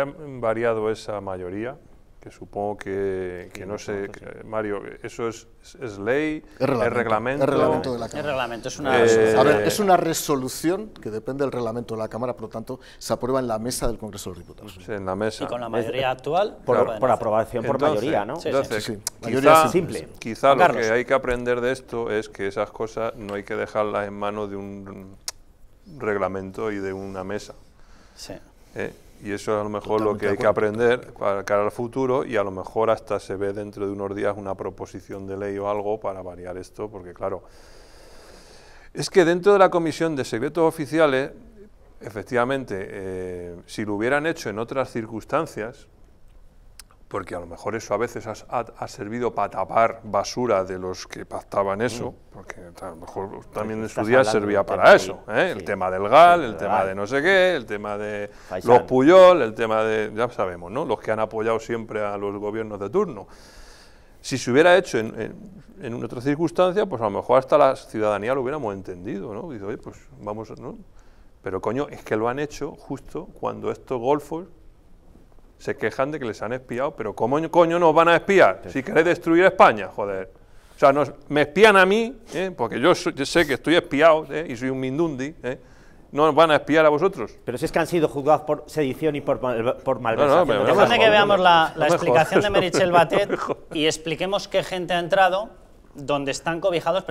Ha variado esa mayoría, que supongo que, no sé, Mario, ¿eso es, ley? es reglamento, Es reglamento. es una, resolución que depende del reglamento de la Cámara, por lo tanto, se aprueba en la mesa del Congreso de los Diputados. Sí, en la mesa. Y con la mayoría actual. Pues por, aprobación por mayoría, ¿no? Entonces, sí, mayoría simple. Quizá lo que hay que aprender de esto es que esas cosas no hay que dejarlas en manos de un reglamento y de una mesa. Sí. ¿eh? Y eso es a lo mejor lo que hay que aprender para cara al futuro y a lo mejor hasta se ve dentro de unos días una proposición de ley o algo para variar esto, porque claro, es que dentro de la Comisión de Secretos Oficiales, efectivamente, eh, si lo hubieran hecho en otras circunstancias, porque a lo mejor eso a veces ha, servido para tapar basura de los que pactaban eso, mm. porque a lo mejor también en su día servía para eso, ¿eh? el tema del GAL, el, tema de no sé qué, el tema de los Puyol, el tema de, ya sabemos, ¿no? los que han apoyado siempre a los gobiernos de turno. Si se hubiera hecho en, en, en otra circunstancia, pues a lo mejor hasta la ciudadanía lo hubiéramos entendido, ¿no? Dice, oye, pues vamos, ¿no? Pero coño, es que lo han hecho justo cuando estos golfos se quejan de que les han espiado, pero ¿cómo coño nos van a espiar? Si queréis destruir España, joder. O sea, nos, me espían a mí, ¿eh? porque yo, sé que estoy espiado ¿eh? y soy un mindundi, ¿eh? no van a espiar a vosotros. Pero si es que han sido juzgados por sedición y por, por malversación. No, que veamos la, explicación de Merichel Batet y expliquemos qué gente ha entrado donde están cobijados precisamente.